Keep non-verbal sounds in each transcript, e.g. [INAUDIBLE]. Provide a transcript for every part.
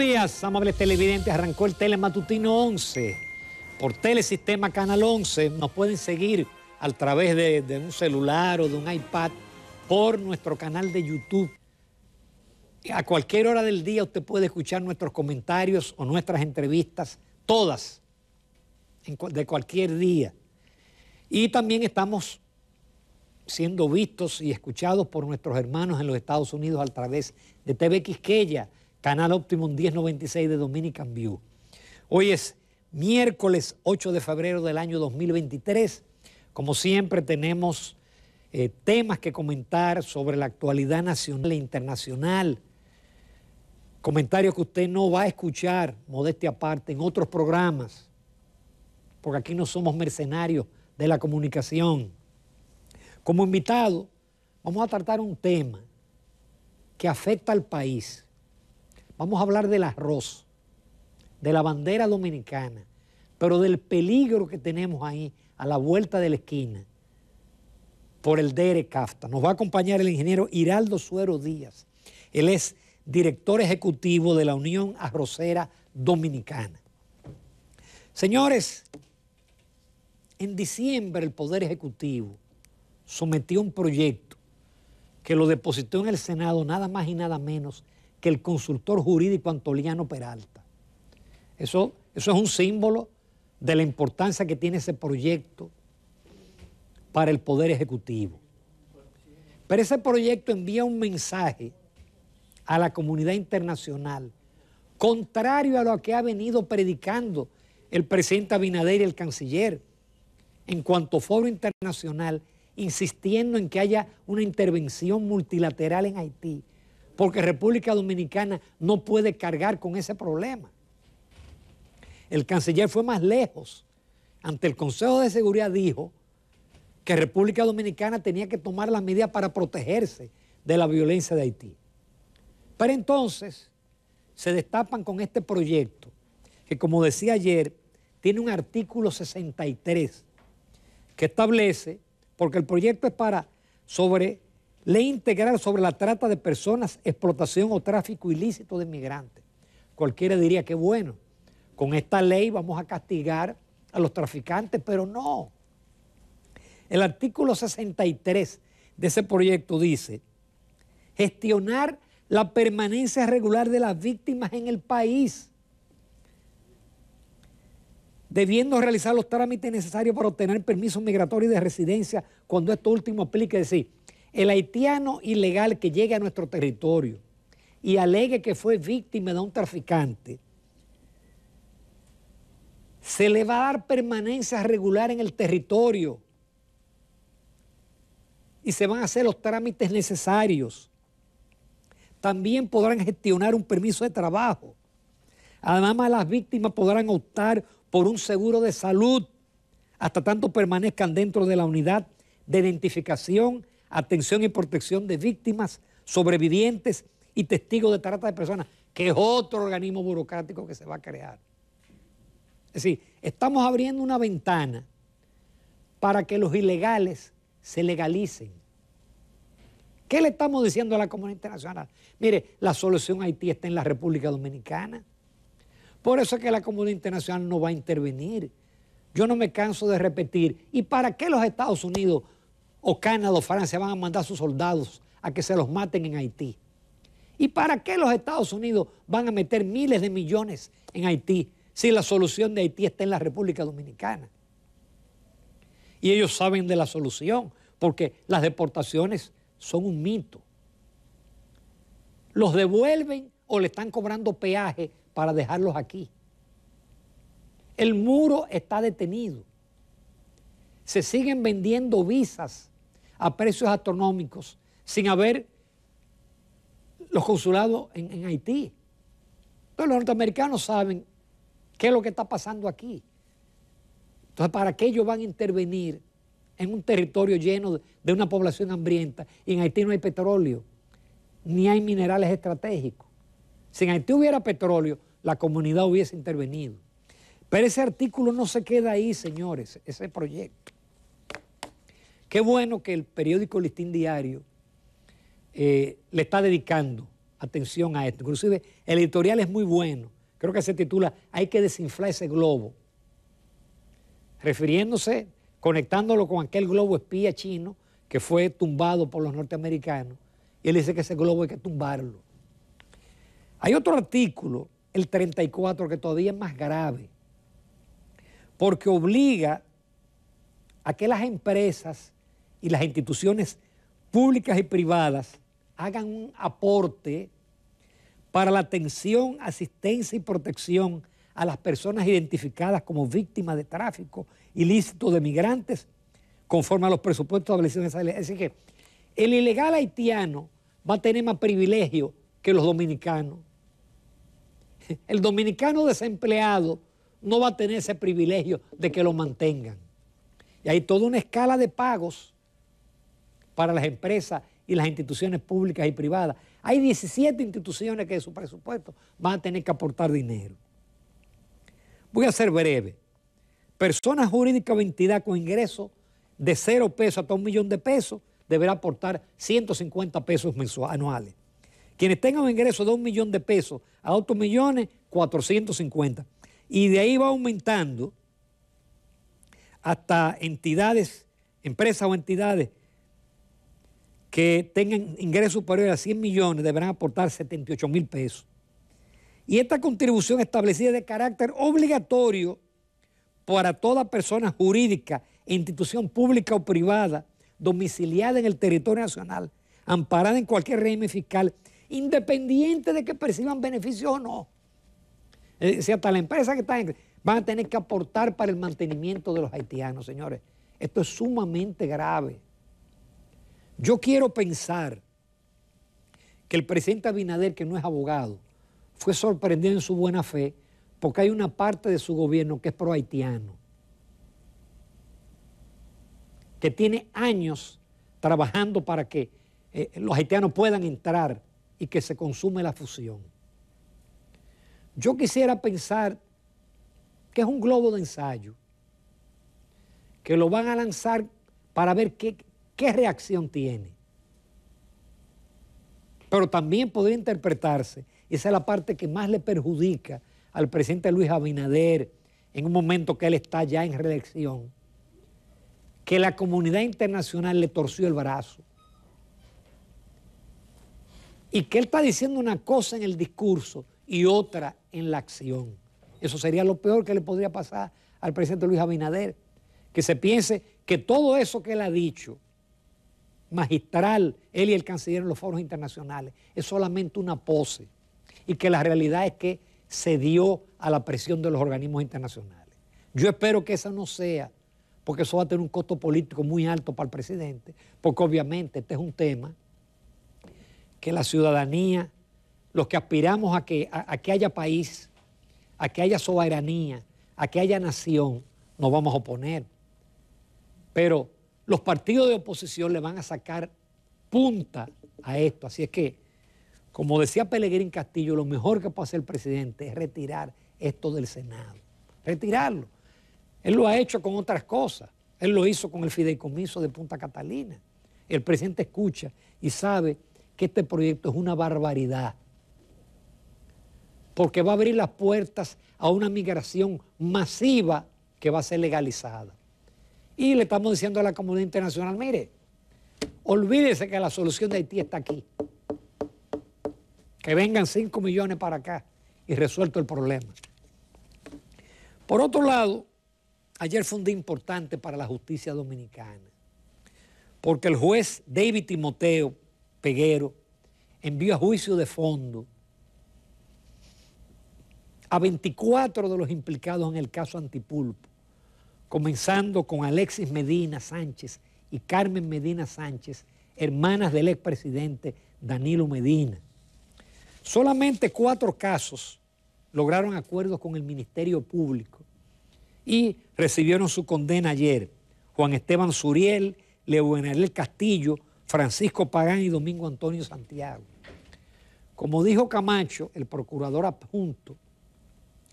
días, amables televidentes. Arrancó el Telematutino 11 por Telesistema Canal 11. Nos pueden seguir a través de, un celular o de un iPad por nuestro canal de YouTube. A cualquier hora del día usted puede escuchar nuestros comentarios o nuestras entrevistas, todas, de cualquier día. Y también estamos siendo vistos y escuchados por nuestros hermanos en los Estados Unidos a través de TV Quisqueya Canal Optimum 1096 de Dominican View. Hoy es miércoles 8 de febrero del año 2023. Como siempre tenemos eh, temas que comentar sobre la actualidad nacional e internacional. Comentarios que usted no va a escuchar, modestia aparte, en otros programas, porque aquí no somos mercenarios de la comunicación. Como invitado, vamos a tratar un tema que afecta al país, Vamos a hablar del arroz, de la bandera dominicana, pero del peligro que tenemos ahí a la vuelta de la esquina por el DR CAFTA. Nos va a acompañar el ingeniero Hiraldo Suero Díaz. Él es director ejecutivo de la Unión Arrocera Dominicana. Señores, en diciembre el Poder Ejecutivo sometió un proyecto que lo depositó en el Senado nada más y nada menos que el consultor jurídico Antoliano Peralta. Eso, eso es un símbolo de la importancia que tiene ese proyecto para el Poder Ejecutivo. Pero ese proyecto envía un mensaje a la comunidad internacional, contrario a lo que ha venido predicando el presidente Abinader y el canciller, en cuanto a foro internacional, insistiendo en que haya una intervención multilateral en Haití porque República Dominicana no puede cargar con ese problema. El canciller fue más lejos. Ante el Consejo de Seguridad dijo que República Dominicana tenía que tomar las medidas para protegerse de la violencia de Haití. Pero entonces se destapan con este proyecto que, como decía ayer, tiene un artículo 63 que establece, porque el proyecto es para sobre Ley integral sobre la trata de personas, explotación o tráfico ilícito de migrantes. Cualquiera diría que bueno, con esta ley vamos a castigar a los traficantes, pero no. El artículo 63 de ese proyecto dice, gestionar la permanencia regular de las víctimas en el país, debiendo realizar los trámites necesarios para obtener permiso migratorio de residencia cuando esto último aplique, es decir, el haitiano ilegal que llegue a nuestro territorio y alegue que fue víctima de un traficante, se le va a dar permanencia regular en el territorio y se van a hacer los trámites necesarios. También podrán gestionar un permiso de trabajo. Además, las víctimas podrán optar por un seguro de salud hasta tanto permanezcan dentro de la unidad de identificación atención y protección de víctimas, sobrevivientes y testigos de trata de personas, que es otro organismo burocrático que se va a crear. Es decir, estamos abriendo una ventana para que los ilegales se legalicen. ¿Qué le estamos diciendo a la comunidad internacional? Mire, la solución a Haití está en la República Dominicana. Por eso es que la comunidad internacional no va a intervenir. Yo no me canso de repetir, ¿y para qué los Estados Unidos o Canadá o Francia van a mandar a sus soldados a que se los maten en Haití. ¿Y para qué los Estados Unidos van a meter miles de millones en Haití si la solución de Haití está en la República Dominicana? Y ellos saben de la solución, porque las deportaciones son un mito. Los devuelven o le están cobrando peaje para dejarlos aquí. El muro está detenido. Se siguen vendiendo visas a precios astronómicos, sin haber los consulados en, Haití. Entonces los norteamericanos saben qué es lo que está pasando aquí. Entonces, ¿para qué ellos van a intervenir en un territorio lleno de una población hambrienta? Y en Haití no hay petróleo, ni hay minerales estratégicos. Si en Haití hubiera petróleo, la comunidad hubiese intervenido. Pero ese artículo no se queda ahí, señores, ese proyecto. Qué bueno que el periódico Listín Diario eh, le está dedicando atención a esto. Inclusive el editorial es muy bueno. Creo que se titula Hay que desinflar ese globo. Refiriéndose, conectándolo con aquel globo espía chino que fue tumbado por los norteamericanos. Y él dice que ese globo hay que tumbarlo. Hay otro artículo, el 34, que todavía es más grave, porque obliga a que las empresas y las instituciones públicas y privadas hagan un aporte para la atención, asistencia y protección a las personas identificadas como víctimas de tráfico ilícito de migrantes, conforme a los presupuestos establecidos en esa ley. Es decir, que el ilegal haitiano va a tener más privilegio que los dominicanos. El dominicano desempleado no va a tener ese privilegio de que lo mantengan. Y hay toda una escala de pagos para las empresas y las instituciones públicas y privadas. Hay 17 instituciones que de su presupuesto van a tener que aportar dinero. Voy a ser breve. Personas jurídicas o entidades con ingresos de 0 pesos hasta un millón de pesos deberá aportar 150 pesos mensuales, anuales. Quienes tengan un ingreso de un millón de pesos a 8 millones, 450. Y de ahí va aumentando hasta entidades, empresas o entidades que tengan ingresos superiores a 100 millones deberán aportar 78 mil pesos. Y esta contribución establecida de carácter obligatorio para toda persona jurídica, institución pública o privada, domiciliada en el territorio nacional, amparada en cualquier régimen fiscal, independiente de que perciban beneficios o no. Es decir, hasta la empresa que está en, van a tener que aportar para el mantenimiento de los haitianos, señores. Esto es sumamente grave. Yo quiero pensar que el presidente Abinader, que no es abogado, fue sorprendido en su buena fe porque hay una parte de su gobierno que es pro-haitiano, que tiene años trabajando para que eh, los haitianos puedan entrar y que se consume la fusión. Yo quisiera pensar que es un globo de ensayo, que lo van a lanzar para ver qué, ¿Qué reacción tiene? Pero también podría interpretarse, esa es la parte que más le perjudica al presidente Luis Abinader en un momento que él está ya en reelección, que la comunidad internacional le torció el brazo. Y que él está diciendo una cosa en el discurso y otra en la acción. Eso sería lo peor que le podría pasar al presidente Luis Abinader, que se piense que todo eso que él ha dicho magistral, él y el canciller en los foros internacionales, es solamente una pose. Y que la realidad es que se dio a la presión de los organismos internacionales. Yo espero que esa no sea, porque eso va a tener un costo político muy alto para el presidente, porque obviamente este es un tema que la ciudadanía, los que aspiramos a que, que haya país, a que haya soberanía, a que haya nación, nos vamos a oponer. Pero los partidos de oposición le van a sacar punta a esto. Así es que, como decía Pelegrín Castillo, lo mejor que puede hacer el presidente es retirar esto del Senado. Retirarlo. Él lo ha hecho con otras cosas. Él lo hizo con el fideicomiso de Punta Catalina. El presidente escucha y sabe que este proyecto es una barbaridad. Porque va a abrir las puertas a una migración masiva que va a ser legalizada. Y le estamos diciendo a la comunidad internacional, mire, olvídese que la solución de Haití está aquí. Que vengan 5 millones para acá y resuelto el problema. Por otro lado, ayer fue un día importante para la justicia dominicana, porque el juez David Timoteo Peguero envió a juicio de fondo a 24 de los implicados en el caso Antipulpo comenzando con Alexis Medina Sánchez y Carmen Medina Sánchez, hermanas del expresidente Danilo Medina. Solamente cuatro casos lograron acuerdos con el Ministerio Público y recibieron su condena ayer. Juan Esteban Suriel, Leonel Castillo, Francisco Pagán y Domingo Antonio Santiago. Como dijo Camacho, el procurador adjunto,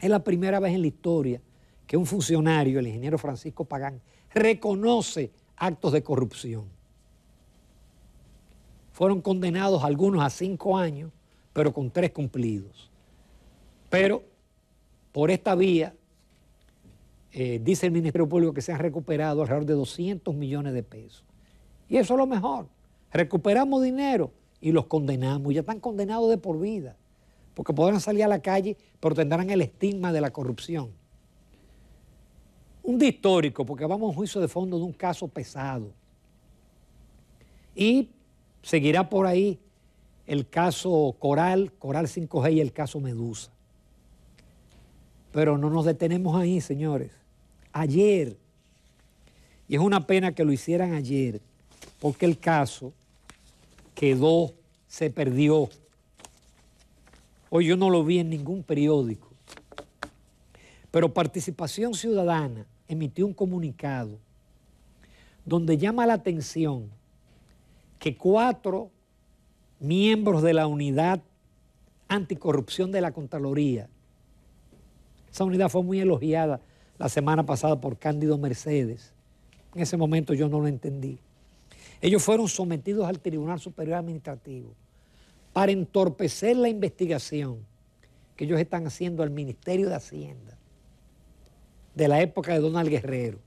es la primera vez en la historia que un funcionario, el ingeniero Francisco Pagán, reconoce actos de corrupción. Fueron condenados algunos a cinco años, pero con tres cumplidos. Pero por esta vía, eh, dice el Ministerio Público que se han recuperado alrededor de 200 millones de pesos. Y eso es lo mejor. Recuperamos dinero y los condenamos. Ya están condenados de por vida, porque podrán salir a la calle, pero tendrán el estigma de la corrupción. Un histórico, porque vamos a un juicio de fondo de un caso pesado. Y seguirá por ahí el caso Coral, Coral 5G y el caso Medusa. Pero no nos detenemos ahí, señores. Ayer, y es una pena que lo hicieran ayer, porque el caso quedó, se perdió. Hoy yo no lo vi en ningún periódico. Pero Participación Ciudadana emitió un comunicado donde llama la atención que cuatro miembros de la unidad anticorrupción de la Contraloría, esa unidad fue muy elogiada la semana pasada por Cándido Mercedes, en ese momento yo no lo entendí, ellos fueron sometidos al Tribunal Superior Administrativo para entorpecer la investigación que ellos están haciendo al Ministerio de Hacienda de la época de Donald Guerrero.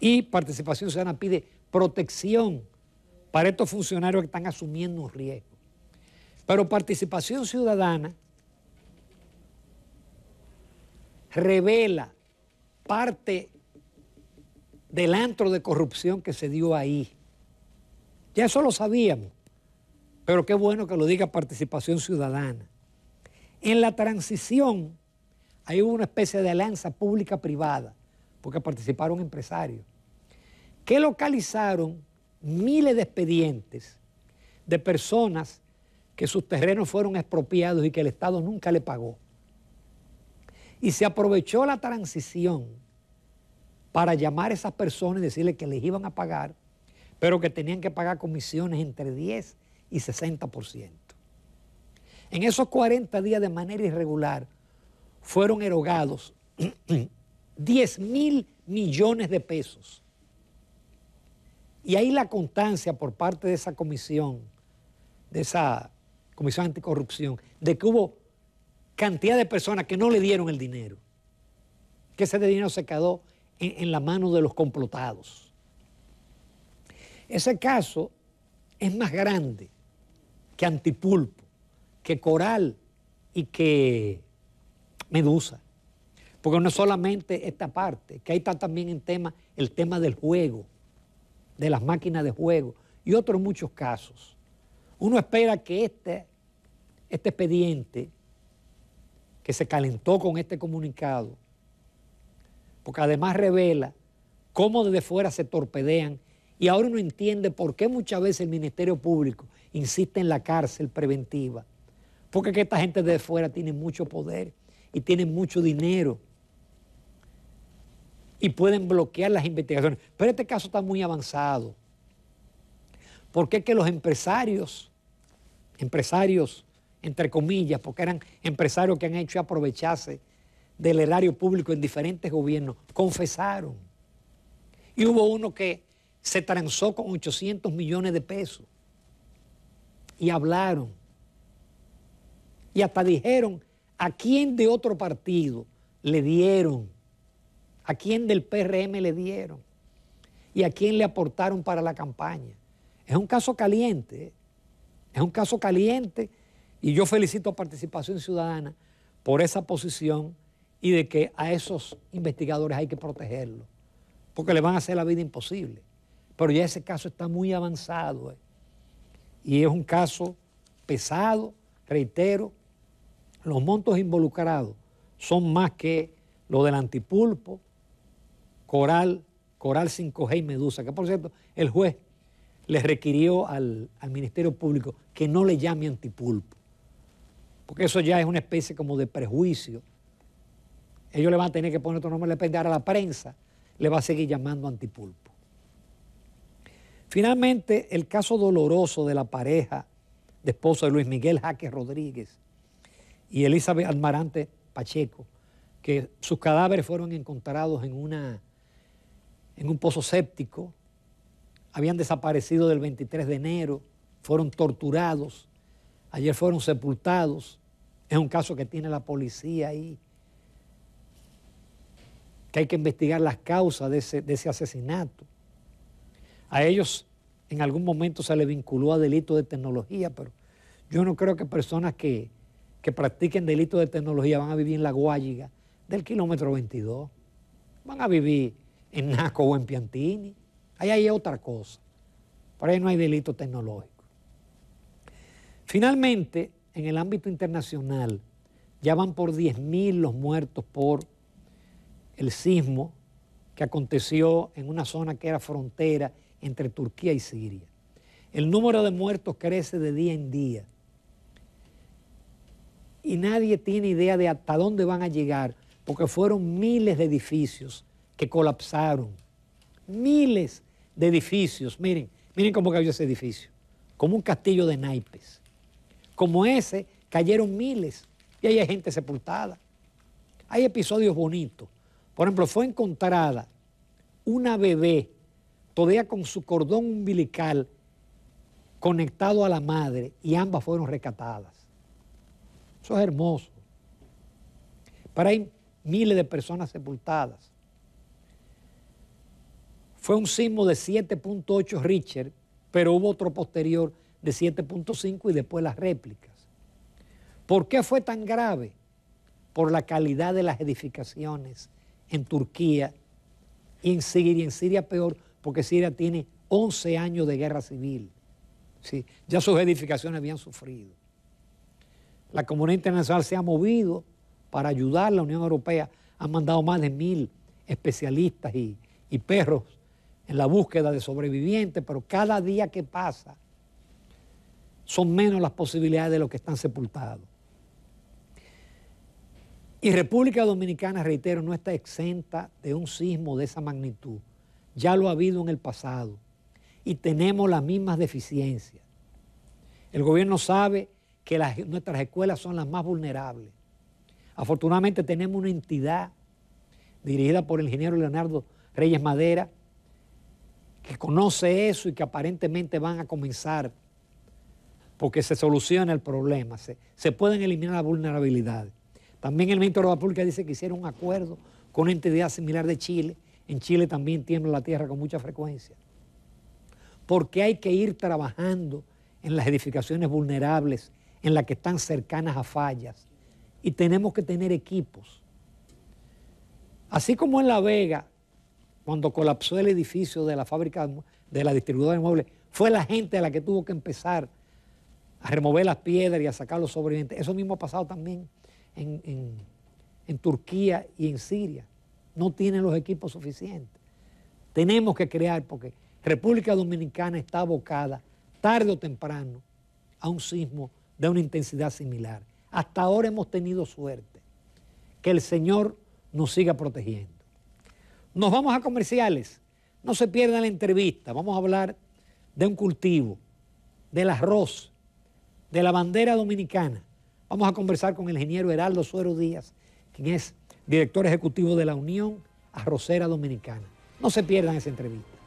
Y Participación Ciudadana pide protección para estos funcionarios que están asumiendo un riesgo. Pero Participación Ciudadana revela parte del antro de corrupción que se dio ahí. Ya eso lo sabíamos, pero qué bueno que lo diga Participación Ciudadana. En la transición Ahí hubo una especie de alianza pública-privada, porque participaron empresarios, que localizaron miles de expedientes de personas que sus terrenos fueron expropiados y que el Estado nunca le pagó. Y se aprovechó la transición para llamar a esas personas y decirles que les iban a pagar, pero que tenían que pagar comisiones entre 10 y 60%. En esos 40 días de manera irregular, fueron erogados 10 [CLEARS THROAT] mil millones de pesos. Y ahí la constancia por parte de esa comisión, de esa comisión anticorrupción, de que hubo cantidad de personas que no le dieron el dinero, que ese dinero se quedó en, en la mano de los complotados. Ese caso es más grande que Antipulpo, que Coral y que medusa. Porque no solamente esta parte, que ahí está también el tema, el tema del juego, de las máquinas de juego y otros muchos casos. Uno espera que este, este expediente que se calentó con este comunicado, porque además revela cómo desde fuera se torpedean y ahora uno entiende por qué muchas veces el Ministerio Público insiste en la cárcel preventiva, porque que esta gente desde fuera tiene mucho poder y tienen mucho dinero y pueden bloquear las investigaciones. Pero este caso está muy avanzado. Porque es que los empresarios, empresarios entre comillas, porque eran empresarios que han hecho aprovecharse del erario público en diferentes gobiernos, confesaron. Y hubo uno que se transó con 800 millones de pesos. Y hablaron. Y hasta dijeron ¿A quién de otro partido le dieron? ¿A quién del PRM le dieron? ¿Y a quién le aportaron para la campaña? Es un caso caliente, ¿eh? es un caso caliente y yo felicito a Participación Ciudadana por esa posición y de que a esos investigadores hay que protegerlos, porque le van a hacer la vida imposible. Pero ya ese caso está muy avanzado ¿eh? y es un caso pesado, reitero, los montos involucrados son más que lo del antipulpo, coral, coral 5G y medusa, que por cierto, el juez le requirió al, Ministerio Público que no le llame antipulpo, porque eso ya es una especie como de prejuicio. Ellos le van a tener que poner otro nombre, le depende a la prensa, le va a seguir llamando antipulpo. Finalmente, el caso doloroso de la pareja de esposo de Luis Miguel Jaque Rodríguez, y Elizabeth Almarante Pacheco, que sus cadáveres fueron encontrados en, una, en un pozo séptico, habían desaparecido del 23 de enero, fueron torturados, ayer fueron sepultados, es un caso que tiene la policía ahí, que hay que investigar las causas de ese, de ese asesinato. A ellos en algún momento se les vinculó a delitos de tecnología, pero yo no creo que personas que que practiquen delitos de tecnología van a vivir en la Guayiga del kilómetro 22. Van a vivir en Naco o en Piantini. Ahí hay otra cosa. Por ahí no hay delito tecnológico. Finalmente, en el ámbito internacional, ya van por 10.000 los muertos por el sismo que aconteció en una zona que era frontera entre Turquía y Siria. El número de muertos crece de día en día y nadie tiene idea de hasta dónde van a llegar, porque fueron miles de edificios que colapsaron. Miles de edificios. Miren, miren cómo cayó ese edificio. Como un castillo de naipes. Como ese, cayeron miles. Y hay gente sepultada. Hay episodios bonitos. Por ejemplo, fue encontrada una bebé todavía con su cordón umbilical conectado a la madre y ambas fueron rescatadas. Eso es hermoso. Pero hay miles de personas sepultadas. Fue un sismo de 7.8 Richter, pero hubo otro posterior de 7.5 y después las réplicas. ¿Por qué fue tan grave? Por la calidad de las edificaciones en Turquía y en Siria. En Siria peor, porque Siria tiene 11 años de guerra civil. ¿sí? Ya sus edificaciones habían sufrido. La comunidad internacional se ha movido para ayudar. La Unión Europea ha mandado más de mil especialistas y, perros en la búsqueda de sobrevivientes, pero cada día que pasa son menos las posibilidades de los que están sepultados. Y República Dominicana, reitero, no está exenta de un sismo de esa magnitud. Ya lo ha habido en el pasado y tenemos las mismas deficiencias. El gobierno sabe que nuestras escuelas son las más vulnerables. Afortunadamente tenemos una entidad dirigida por el ingeniero Leonardo Reyes Madera, que conoce eso y que aparentemente van a comenzar, porque se soluciona el problema, se, pueden eliminar las vulnerabilidades. También el ministro de la Pública dice que hicieron un acuerdo con una entidad similar de Chile. En Chile también tiembla la tierra con mucha frecuencia. Porque hay que ir trabajando en las edificaciones vulnerables en las que están cercanas a fallas. Y tenemos que tener equipos. Así como en La Vega, cuando colapsó el edificio de la fábrica de la distribuidora de muebles, fue la gente a la que tuvo que empezar a remover las piedras y a sacar los sobrevivientes. Eso mismo ha pasado también en, en Turquía y en Siria. No tienen los equipos suficientes. Tenemos que crear, porque República Dominicana está abocada, tarde o temprano, a un sismo de una intensidad similar. Hasta ahora hemos tenido suerte. Que el Señor nos siga protegiendo. Nos vamos a comerciales. No se pierdan la entrevista. Vamos a hablar de un cultivo, del arroz, de la bandera dominicana. Vamos a conversar con el ingeniero Heraldo Suero Díaz, quien es director ejecutivo de la Unión Arrocera Dominicana. No se pierdan esa entrevista.